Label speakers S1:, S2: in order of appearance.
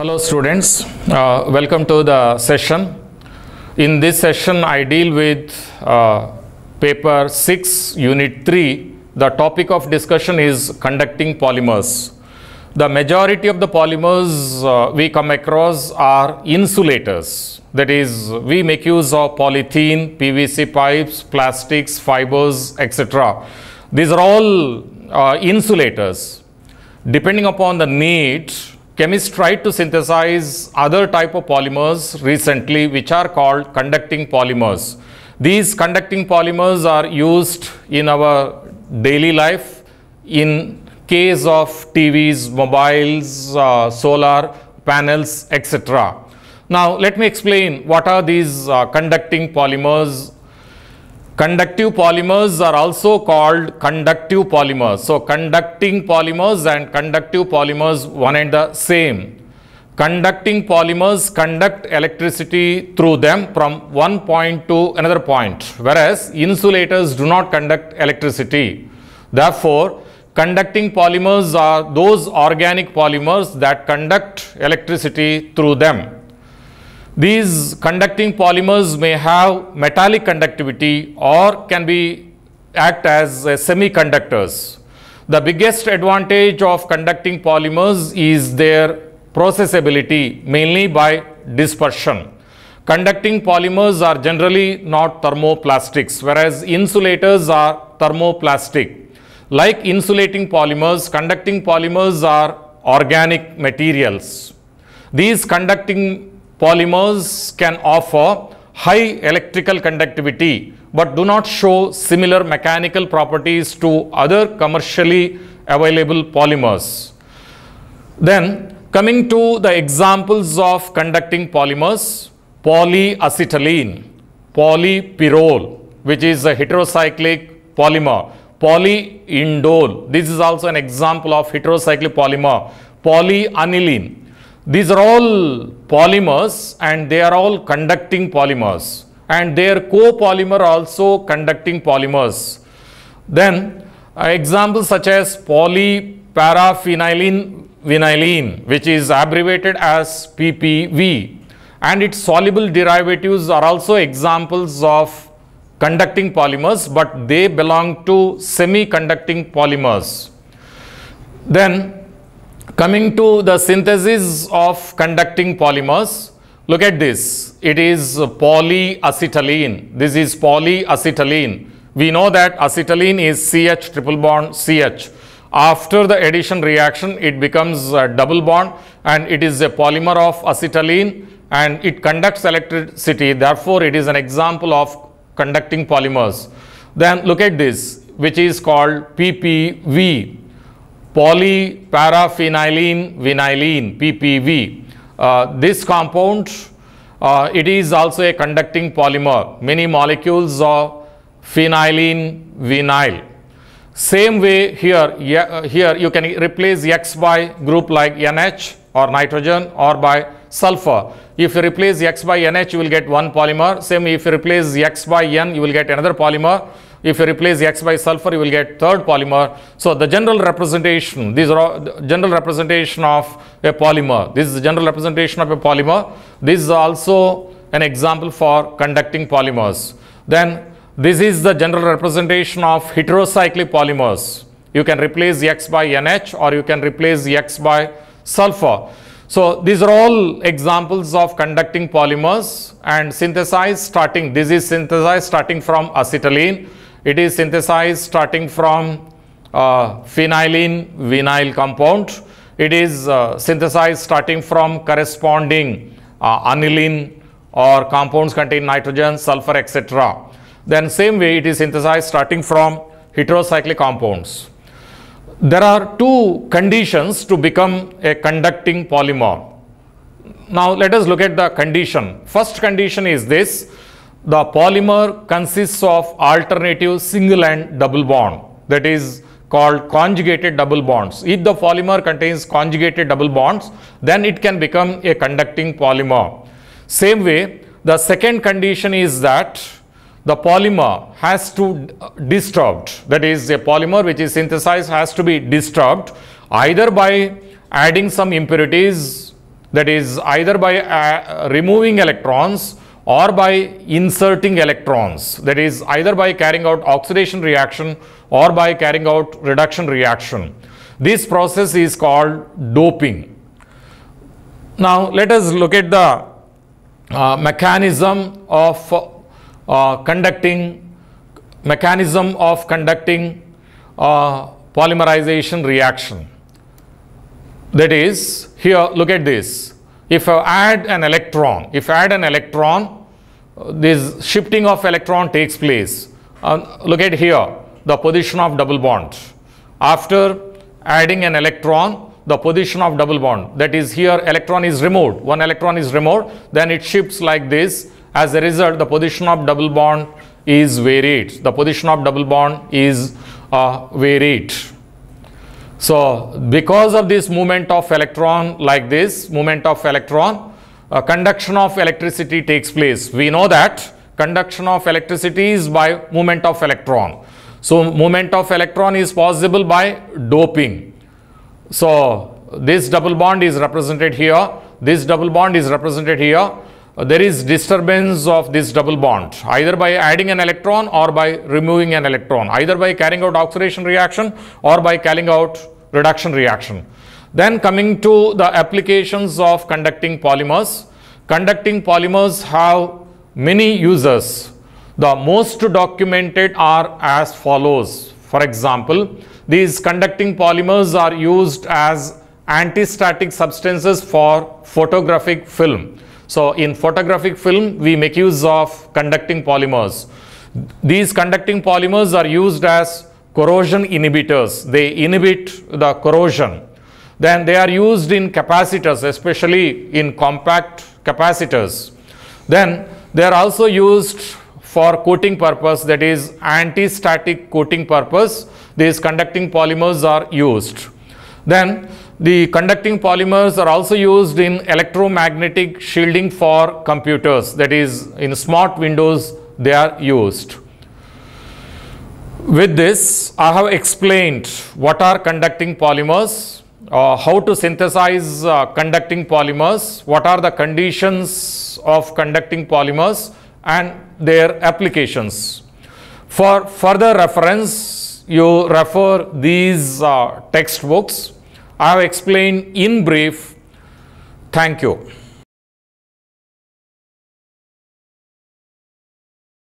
S1: hello students uh, welcome to the session in this session I deal with uh, paper 6 unit 3 the topic of discussion is conducting polymers the majority of the polymers uh, we come across are insulators that is we make use of polythene PVC pipes plastics fibers etc these are all uh, insulators depending upon the need chemists tried to synthesize other type of polymers recently which are called conducting polymers. These conducting polymers are used in our daily life in case of TVs, mobiles, uh, solar panels, etc. Now, let me explain what are these uh, conducting polymers Conductive polymers are also called conductive polymers. So, conducting polymers and conductive polymers one and the same. Conducting polymers conduct electricity through them from one point to another point, whereas insulators do not conduct electricity. Therefore, conducting polymers are those organic polymers that conduct electricity through them. These conducting polymers may have metallic conductivity or can be act as uh, semiconductors. The biggest advantage of conducting polymers is their processability mainly by dispersion. Conducting polymers are generally not thermoplastics whereas insulators are thermoplastic. Like insulating polymers, conducting polymers are organic materials. These conducting polymers can offer high electrical conductivity but do not show similar mechanical properties to other commercially available polymers. Then coming to the examples of conducting polymers, polyacetylene, polypyrrole which is a heterocyclic polymer, polyindole, this is also an example of heterocyclic polymer, polyaniline, these are all polymers and they are all conducting polymers and their copolymer also conducting polymers. Then uh, examples such as polyparaphenylene vinylene which is abbreviated as PPV and its soluble derivatives are also examples of conducting polymers but they belong to semiconducting polymers. Then Coming to the synthesis of conducting polymers, look at this. It is polyacetylene. This is polyacetylene. We know that acetylene is CH triple bond CH. After the addition reaction, it becomes a double bond and it is a polymer of acetylene and it conducts electricity. Therefore, it is an example of conducting polymers. Then look at this, which is called PPV polyparaphenylene vinylene PPV. Uh, this compound, uh, it is also a conducting polymer. Many molecules of phenylene vinyl. Same way here, yeah, uh, here you can replace X by group like NH or nitrogen or by sulfur. If you replace X by NH, you will get one polymer. Same if you replace X by N, you will get another polymer. If you replace X by sulfur, you will get third polymer. So the general representation, these are the general representation of a polymer. This is the general representation of a polymer. This is also an example for conducting polymers. Then this is the general representation of heterocyclic polymers. You can replace X by NH or you can replace X by sulfur. So these are all examples of conducting polymers and synthesized starting, this is synthesized starting from acetylene. It is synthesized starting from uh, phenylene vinyl compound. It is uh, synthesized starting from corresponding uh, aniline or compounds containing nitrogen, sulfur, etc. Then same way it is synthesized starting from heterocyclic compounds. There are two conditions to become a conducting polymer. Now let us look at the condition. First condition is this, the polymer consists of alternative single and double bond that is called conjugated double bonds. If the polymer contains conjugated double bonds, then it can become a conducting polymer. Same way, the second condition is that the polymer has to disturbed, that is a polymer which is synthesized has to be disturbed either by adding some impurities, that is either by uh, removing electrons or by inserting electrons that is either by carrying out oxidation reaction or by carrying out reduction reaction. This process is called doping. Now let us look at the uh, mechanism of uh, conducting mechanism of conducting uh, polymerization reaction. That is, here look at this. If I add an electron, if I add an electron, this shifting of electron takes place. Uh, look at here, the position of double bond. After adding an electron, the position of double bond, that is here electron is removed, one electron is removed, then it shifts like this. As a result, the position of double bond is varied. The position of double bond is uh, varied. So, because of this movement of electron like this, movement of electron, uh, conduction of electricity takes place. We know that conduction of electricity is by movement of electron. So, movement of electron is possible by doping. So, this double bond is represented here, this double bond is represented here. Uh, there is disturbance of this double bond either by adding an electron or by removing an electron, either by carrying out oxidation reaction or by carrying out reduction reaction. Then coming to the applications of conducting polymers. Conducting polymers have many uses. The most documented are as follows. For example, these conducting polymers are used as anti-static substances for photographic film. So in photographic film, we make use of conducting polymers. These conducting polymers are used as corrosion inhibitors. They inhibit the corrosion then they are used in capacitors, especially in compact capacitors. Then they are also used for coating purpose, that is anti-static coating purpose, these conducting polymers are used. Then the conducting polymers are also used in electromagnetic shielding for computers, that is in smart windows they are used. With this, I have explained what are conducting polymers, uh, how to synthesize uh, conducting polymers, what are the conditions of conducting polymers and their applications. For further reference, you refer these uh, textbooks. I have explained in brief. Thank you.